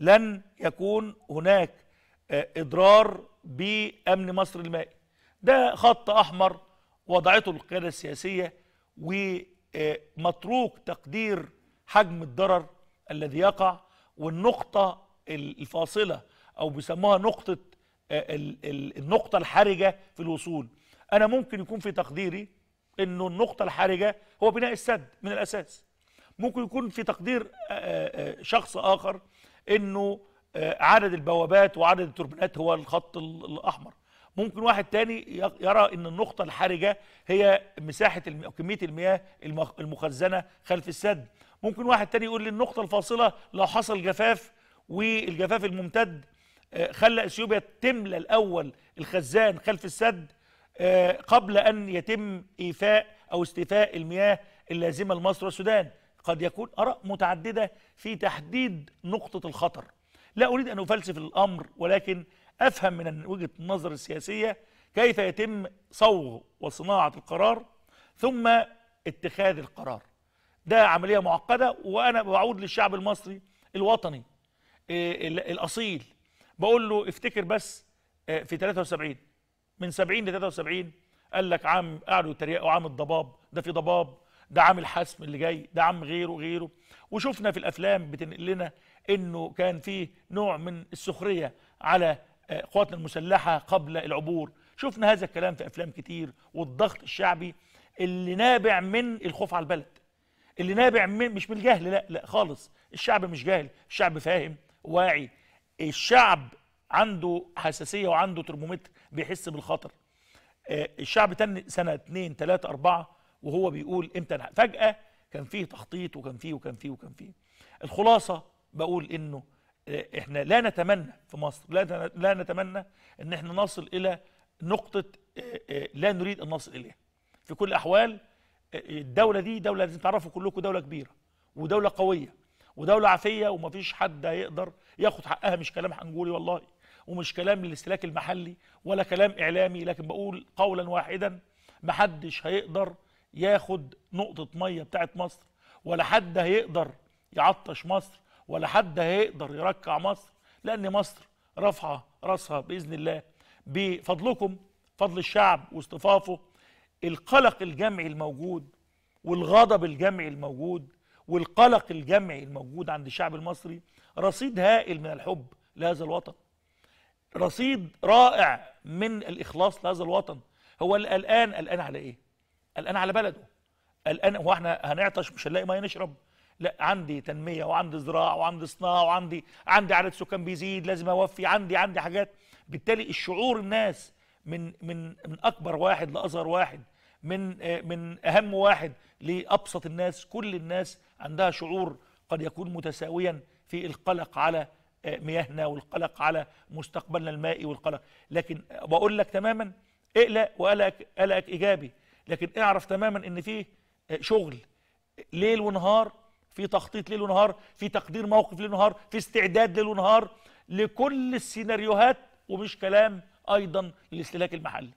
لن يكون هناك آه، اضرار بامن مصر المائي ده خط احمر وضعته القياده السياسيه ومتروك آه، تقدير حجم الضرر الذي يقع والنقطه الفاصله او بيسموها نقطه آه، النقطه الحرجه في الوصول انا ممكن يكون في تقديري انه النقطه الحرجه هو بناء السد من الاساس ممكن يكون في تقدير شخص اخر انه آه، عدد البوابات وعدد التوربينات هو الخط الاحمر ممكن واحد تاني يرى ان النقطة الحرجة هي مساحة كمية المياه المخزنة خلف السد ممكن واحد تاني يقول النقطة الفاصلة لو حصل جفاف والجفاف الممتد آه، خلى اثيوبيا تملى الاول الخزان خلف السد آه، قبل ان يتم ايفاء او استيفاء المياه اللازمة لمصر والسودان قد يكون آراء متعددة في تحديد نقطة الخطر لا أريد أن أفلسف الأمر ولكن أفهم من وجهة النظر السياسية كيف يتم صوغ وصناعة القرار ثم اتخاذ القرار ده عملية معقدة وأنا بعود للشعب المصري الوطني آه، الأصيل بقول له افتكر بس آه، في 73 من 70 ل 73 قال لك عام قعدوا يتريقوا عام الضباب ده في ضباب ده عامل حسم اللي جاي ده عم غيره غيره وشفنا في الافلام بتنقل لنا انه كان فيه نوع من السخريه على قواتنا آه، المسلحه قبل العبور شفنا هذا الكلام في افلام كتير والضغط الشعبي اللي نابع من الخوف على البلد اللي نابع من مش من الجهل لا لا خالص الشعب مش جاهل الشعب فاهم واعي الشعب عنده حساسيه وعنده ترمومتر بيحس بالخطر آه، الشعب سنه 2 3 4 وهو بيقول امتى أنا فجأة كان فيه تخطيط وكان فيه وكان فيه وكان فيه الخلاصة بقول انه آه، احنا لا نتمنى في مصر لا لا نتمنى ان احنا نصل الى نقطة آه، آه، لا نريد ان نصل اليها في كل الاحوال الدولة دي دولة لازم تعرفوا كلكم دولة كبيرة ودولة قوية ودولة عافية ومفيش حد هيقدر ياخد حقها مش كلام هنقولي والله ومش كلام الاستهلاك المحلي ولا كلام اعلامي لكن بقول قولا واحدا محدش هيقدر ياخد نقطة مية بتاعت مصر ولا حد هيقدر يعطش مصر ولا حد هيقدر يركع مصر لأن مصر رافعة راسها بإذن الله بفضلكم فضل الشعب واصطفافه القلق الجمعي الموجود والغضب الجمعي الموجود والقلق الجمعي الموجود عند الشعب المصري رصيد هائل من الحب لهذا الوطن رصيد رائع من الإخلاص لهذا الوطن هو الآن قلقان على إيه الآن على بلده الآن هو احنا هنعطش مش هنلاقي ميه نشرب لا عندي تنميه وعندي زراعه وعندي صناعه وعندي عندي عدد سكان بيزيد لازم اوفي عندي عندي حاجات بالتالي الشعور الناس من من من اكبر واحد لاصغر واحد من من اهم واحد لابسط الناس كل الناس عندها شعور قد يكون متساويا في القلق على آه، مياهنا والقلق على مستقبلنا المائي والقلق لكن بقول لك تماما اقلق وقلق ايجابي لكن اعرف تماما ان في شغل ليل ونهار في تخطيط ليل ونهار في تقدير موقف ليل ونهار في استعداد ليل ونهار لكل السيناريوهات ومش كلام ايضا للاستهلاك المحلي